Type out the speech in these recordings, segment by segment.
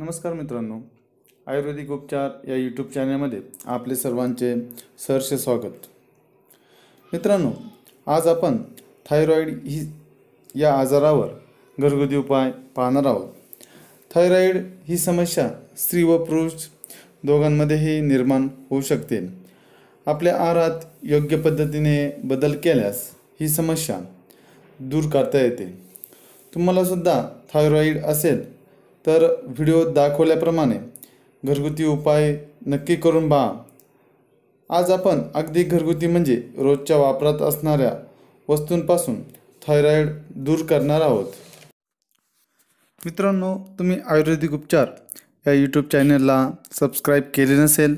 नमस्कार मित्रांनो आयुर्वेदिक उपचार या यूट्यूब चॅनलमध्ये आपले सर्वांचे सहर्ष स्वागत मित्रांनो आज आपण थायरॉईड ही या आजारावर घरगुती उपाय पाहणार आहोत थायरॉईड ही समस्या स्त्री व पुरुष दोघांमध्येही निर्माण होऊ शकते आपल्या आहारात योग्य पद्धतीने बदल केल्यास ही समस्या दूर करता येते तुम्हालासुद्धा थायरॉईड असेल तर व्हिडिओ दाखवल्याप्रमाणे घरगुती उपाय नक्की करून पहा आज आपण अगदी घरगुती म्हणजे रोजच्या वापरात असणाऱ्या वस्तूंपासून थायरॉईड दूर करणार आहोत मित्रांनो तुम्ही आयुर्वेदिक उपचार या यूट्यूब चॅनलला सबस्क्राईब केले नसेल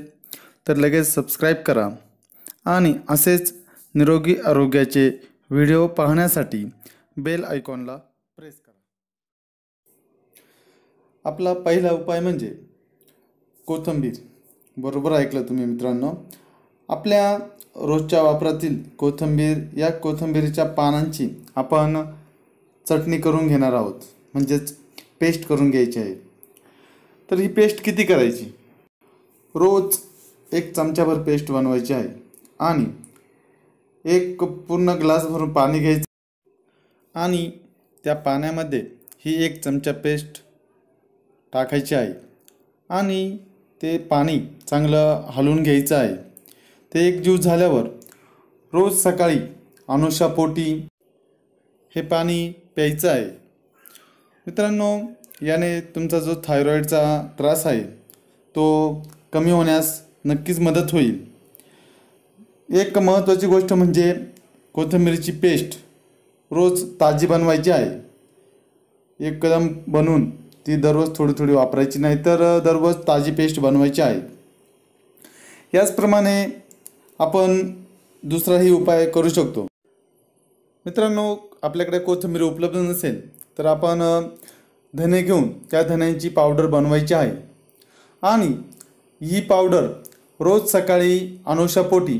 तर लगेच सबस्क्राईब करा आणि असेच निरोगी आरोग्याचे व्हिडिओ पाहण्यासाठी बेल आयकॉनला प्रेस करा आपला पहिला उपाय म्हणजे कोथंबीर बरोबर ऐकलं तुम्ही मित्रांनो आपल्या रोजच्या वापरातील कोथिंबीर या कोथिंबीरीच्या पानांची आपण चटणी करून घेणार आहोत म्हणजेच पेस्ट करून घ्यायची आहे तर ही पेस्ट किती करायची रोज एक चमच्याभर पेस्ट बनवायची आहे आणि एक पूर्ण ग्लास भरून पाणी घ्यायचं आणि त्या पाण्यामध्ये ही एक चमचा पेस्ट टाकायचे आहे आणि ते पाणी चांगलं हलवून घ्यायचं आहे ते एक ज्यूस झाल्यावर रोज सकाळी अनुषापोटी हे पाणी प्यायचं आहे मित्रांनो याने तुमचा जो थायरॉईडचा त्रास आहे तो कमी होण्यास नक्कीच मदत होईल एक महत्त्वाची गोष्ट म्हणजे कोथिंबीरची पेस्ट रोज ताजी बनवायची आहे एक कदम बनवून ती दररोज थोडी थोडी वापरायची नाही तर दररोज ताजी पेस्ट बनवायची आहे याचप्रमाणे आपण दुसराही उपाय करू शकतो मित्रांनो आपल्याकडे कोथिंबीर उपलब्ध नसेल तर आपण धने घेऊन त्या धन्यांची पावडर बनवायची आहे आणि ही पावडर रोज सकाळी अनुषापोटी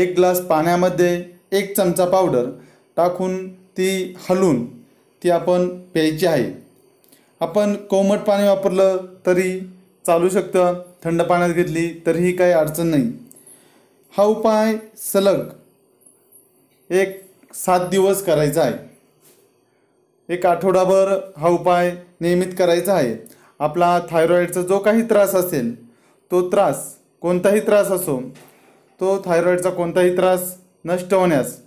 एक ग्लास पाण्यामध्ये एक चमचा पावडर टाकून ती हलून ती आपण प्यायची आहे आपण कोमट पाणी वापरलं तरी चालू शकतं थंड पाण्यात घेतली तरीही काही अडचण नाही हा उपाय सलग एक सात दिवस करायचा आहे एक आठवडाभर हा उपाय नियमित करायचा आहे आपला थायरॉईडचा जो काही त्रास असेल तो त्रास कोणताही त्रास असो तो थायरॉईडचा कोणताही त्रास नष्ट होण्यास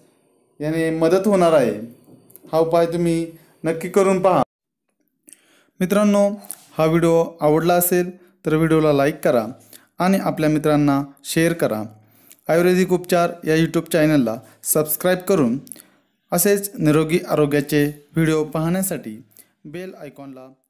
याने मदत होणार आहे हा उपाय तुम्ही नक्की करून पहा मित्रांनो हा व्हिडिओ आवडला असेल तर व्हिडिओला लाईक करा आणि आपल्या मित्रांना शेअर करा आयुर्वेदिक उपचार या यूट्यूब चॅनलला सबस्क्राईब करून असेच निरोगी आरोग्याचे व्हिडिओ पाहण्यासाठी बेल आयकॉनला